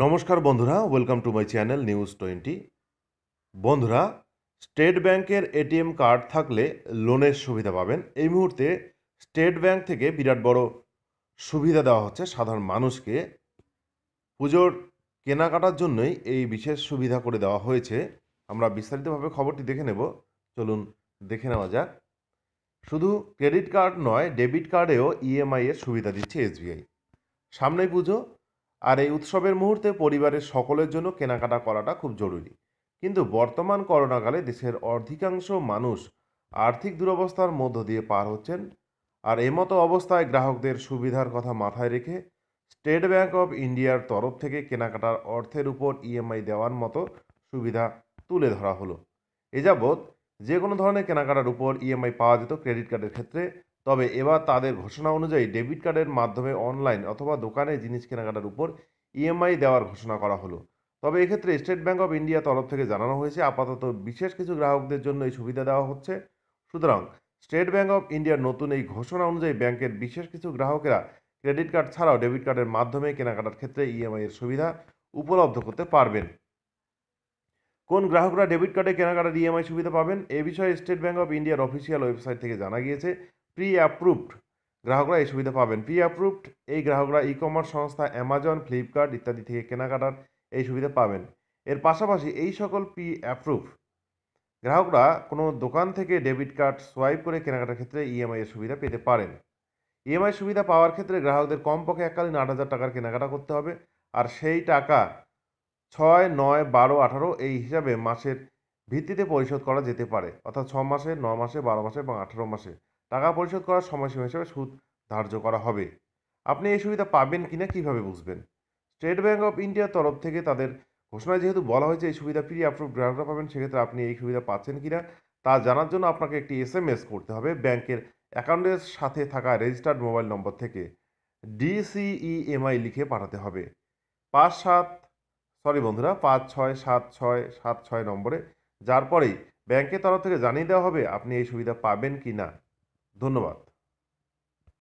নমস্কার বন্ধুরা welcome to my channel news twenty বন্ধুরা স্টেট ব্যাংকের এটিএম কার্ড থাকলে লোনের সুবিধা পাবেন এই মুহূর্তে স্টেট ব্যাংক থেকে বিরাট বড় সুবিধা দেওয়া হচ্ছে সাধারণ মানুষকে পুজোর কেনাকাটার জন্যই এই বিশেষ সুবিধা করে দেওয়া হয়েছে আমরা বিস্তারিতভাবে খবরটি দেখে নেব চলুন দেখে নেওয়া যাক শুধু ক্রেডিট কার্ড নয় ডেবিট কার্ডেও ইএমআই এর সুবিধা দিচ্ছে এসবিআই সামনে পুজো আর এই উৎসবের মুহূর্তে পরিবারের সকলের জন্য কেনাকাটা করাটা খুব জরুরি কিন্তু বর্তমান করোনাকালে দেশের অর্ধিকাংশ মানুষ আর্থিক দুরবস্থার মধ্য দিয়ে পার হচ্ছেন আর এমতো অবস্থায় গ্রাহকদের সুবিধার কথা মাথায় রেখে স্টেট ব্যাঙ্ক অব ইন্ডিয়ার তরফ থেকে কেনাকাটার অর্থের উপর ইএমআই দেওয়ার মতো সুবিধা তুলে ধরা হলো এ যাবৎ যে কোনো ধরনের কেনাকাটার উপর ইএমআই পাওয়া যেত ক্রেডিট কার্ডের ক্ষেত্রে তবে এবার তাদের ঘোষণা অনুযায়ী ডেবিট কার্ডের মাধ্যমে অনলাইন অথবা দোকানে জিনিস কেনাকাটার উপর ইএমআই e দেওয়ার ঘোষণা করা হলো তবে এক্ষেত্রে স্টেট ব্যাঙ্ক অফ ইন্ডিয়া তরফ থেকে জানানো হয়েছে আপাতত বিশেষ কিছু গ্রাহকদের জন্য এই সুবিধা দেওয়া হচ্ছে সুতরাং স্টেট ব্যাঙ্ক অফ ইন্ডিয়ার নতুন এই ঘোষণা অনুযায়ী ব্যাংকের বিশেষ কিছু গ্রাহকেরা ক্রেডিট কার্ড ছাড়াও ডেবিট কার্ডের মাধ্যমে কেনাকাটার ক্ষেত্রে ইএমআই e এর সুবিধা উপলব্ধ করতে পারবেন কোন গ্রাহকরা ডেবিট কার্ডে কেনাকাটার ইএমআই e সুবিধা পাবেন এ বিষয়ে স্টেট ব্যাঙ্ক অফ ইন্ডিয়ার অফিসিয়াল ওয়েবসাইট থেকে জানা গিয়েছে প্রি অ্যাপ্রুভড গ্রাহকরা এই সুবিধা পাবেন প্রি অ্যাপ্রুভড এই গ্রাহকরা ই কমার্স সংস্থা অ্যামাজন ফ্লিপকার্ট ইত্যাদি থেকে কেনাকাটার এই সুবিধা পাবেন এর পাশাপাশি এই সকল পি অ্যাপ্রুভ গ্রাহকরা কোনো দোকান থেকে ডেবিট কার্ড সোয়াইপ করে কেনাকাটার ক্ষেত্রে ইএমআই e এর সুবিধা পেতে পারেন ইএমআই e সুবিধা পাওয়ার ক্ষেত্রে গ্রাহকদের কমপক্ষে এককালীন আট হাজার টাকার কেনাকাটা করতে হবে আর সেই টাকা ছয় নয় বারো আঠারো এই হিসাবে মাসের ভিত্তিতে পরিশোধ করা যেতে পারে অর্থাৎ ছ মাসে ন মাসে বারো মাসে এবং আঠারো মাসে টাকা পরিশোধ করার সময়সীমা হিসেবে সুদ ধার্য করা হবে আপনি এই সুবিধা পাবেন কিনা কিভাবে বুঝবেন স্টেট ব্যাঙ্ক অফ ইন্ডিয়ার তরফ থেকে তাদের ঘোষণায় যেহেতু বলা হয়েছে এই সুবিধা প্রি অ্যাপ্রুভ গ্রাহকরা পাবেন সেক্ষেত্রে আপনি এই সুবিধা পাচ্ছেন কিনা তা জানার জন্য আপনাকে একটি এস এম এস করতে হবে ব্যাংকের অ্যাকাউন্টের সাথে থাকা রেজিস্টার্ড মোবাইল নম্বর থেকে ডিসিইএমআই e লিখে পাঠাতে হবে পাঁচ সাত সরি বন্ধুরা পাঁচ ছয় সাত ছয় সাত ছয় নম্বরে যার পরেই ব্যাংকের তরফ থেকে জানিয়ে দেওয়া হবে আপনি এই সুবিধা পাবেন কি না ধন্যবাদ